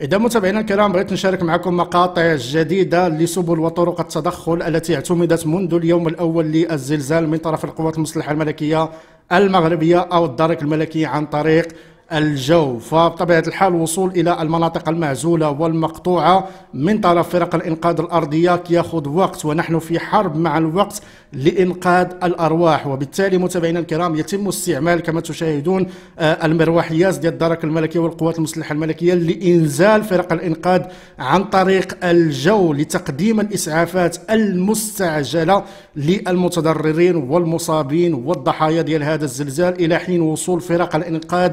إذا متابعينا الكرام بغيت نشارك معكم مقاطع جديدة لسبل وطرق التدخل التي اعتمدت منذ اليوم الأول للزلزال من طرف القوات المسلحة الملكية المغربية أو الدرك الملكي عن طريق الجو فبطبيعة الحال وصول إلى المناطق المعزولة والمقطوعة من طرف فرق الإنقاذ الأرضية يأخذ وقت ونحن في حرب مع الوقت لإنقاذ الأرواح وبالتالي متابعينا الكرام يتم استعمال كما تشاهدون آه، المروحيات ديال الدرك الملكي والقوات المسلحة الملكية لإنزال فرق الإنقاذ عن طريق الجو لتقديم الإسعافات المستعجلة للمتضررين والمصابين والضحايا ديال هذا الزلزال إلى حين وصول فرق الإنقاذ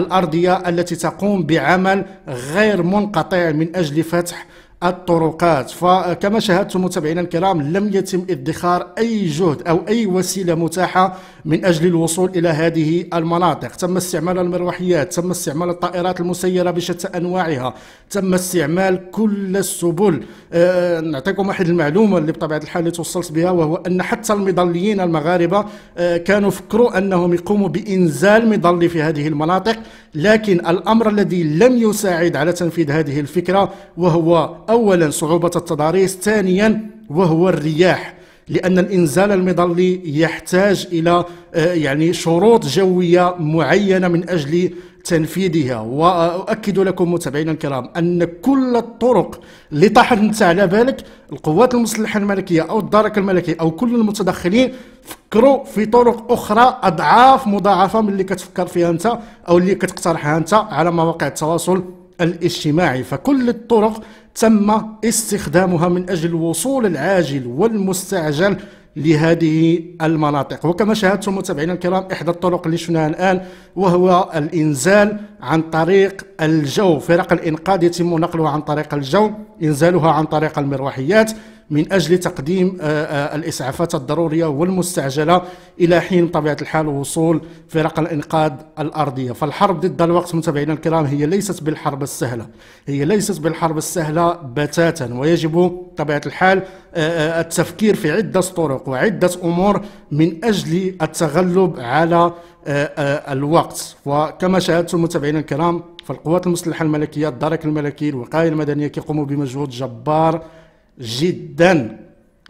الأرضية التي تقوم بعمل غير منقطع من أجل فتح الطرقات فكما شاهدتم متابعينا الكرام لم يتم ادخار أي جهد أو أي وسيلة متاحة من أجل الوصول إلى هذه المناطق تم استعمال المروحيات تم استعمال الطائرات المسيرة بشتى أنواعها تم استعمال كل السبل أه نعطيكم واحد المعلومة اللي بطبيعة الحال اللي توصلت بها وهو أن حتى المظليين المغاربة أه كانوا فكروا أنهم يقوموا بإنزال مظلي في هذه المناطق لكن الأمر الذي لم يساعد على تنفيذ هذه الفكرة وهو أولا صعوبة التضاريس ثانيا وهو الرياح لأن الإنزال المظلي يحتاج إلى آه، يعني شروط جوية معينة من أجل تنفيذها وأؤكد لكم متابعينا الكرام أن كل الطرق لطحن أنت على بالك القوات المسلحة الملكية أو الدرك الملكي أو كل المتدخلين فكروا في طرق أخرى أضعاف مضاعفة من اللي كتفكر فيها أنت أو اللي كتقترحها أنت على مواقع التواصل الاجتماعي فكل الطرق تم استخدامها من أجل الوصول العاجل والمستعجل لهذه المناطق وكما شاهدتم متابعينا الكرام احدى الطرق اللي شفناها الان وهو الانزال عن طريق الجو فرق الانقاذ يتم نقلها عن طريق الجو انزالها عن طريق المروحيات من أجل تقديم آه، آه، الإسعافات الضرورية والمستعجلة إلى حين طبيعة الحال وصول فرق الإنقاذ الأرضية فالحرب ضد الوقت متابعينا الكرام هي ليست بالحرب السهلة هي ليست بالحرب السهلة بتاتا ويجب طبيعة الحال آه، التفكير في عدة طرق وعدة أمور من أجل التغلب على الوقت وكما شاهدتم متابعينا الكرام فالقوات المسلحة الملكية الدرك الملكي الوقاية المدنية كيقوموا بمجهود جبار جدا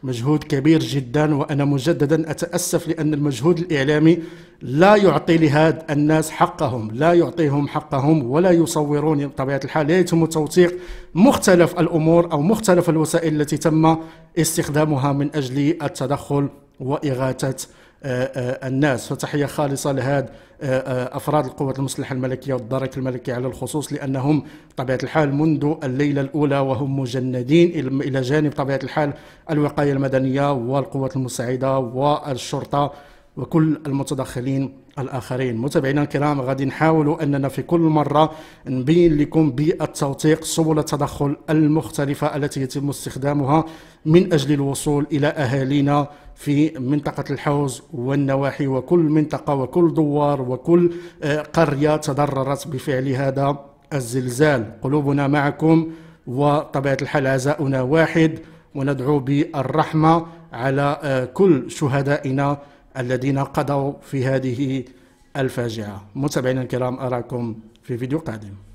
مجهود كبير جدا وأنا مجددا أتأسف لأن المجهود الإعلامي لا يعطي لهاد الناس حقهم لا يعطيهم حقهم ولا يصورون بطبيعة الحال لا يتم توثيق مختلف الأمور أو مختلف الوسائل التي تم استخدامها من أجل التدخل وإغاثة آه، آه، الناس فتحية خالصة لهذا آه، أفراد القوة المسلحة الملكية والدرك الملكي على الخصوص لأنهم طبيعة الحال منذ الليلة الأولى وهم مجندين إلى جانب طبيعة الحال الوقاية المدنية والقوات المساعدة والشرطة وكل المتدخلين الاخرين متابعينا الكرام غادي نحاولوا اننا في كل مره نبين لكم بالتوثيق سبل التدخل المختلفه التي يتم استخدامها من اجل الوصول الى اهالينا في منطقة الحوز والنواحي وكل منطقة وكل دوار وكل آه، قرية تضررت بفعل هذا الزلزال قلوبنا معكم وطبيعة الحال عزاؤنا واحد وندعو بالرحمة على آه، كل شهدائنا الذين قضوا في هذه الفاجعة متابعينا الكرام أراكم في فيديو قادم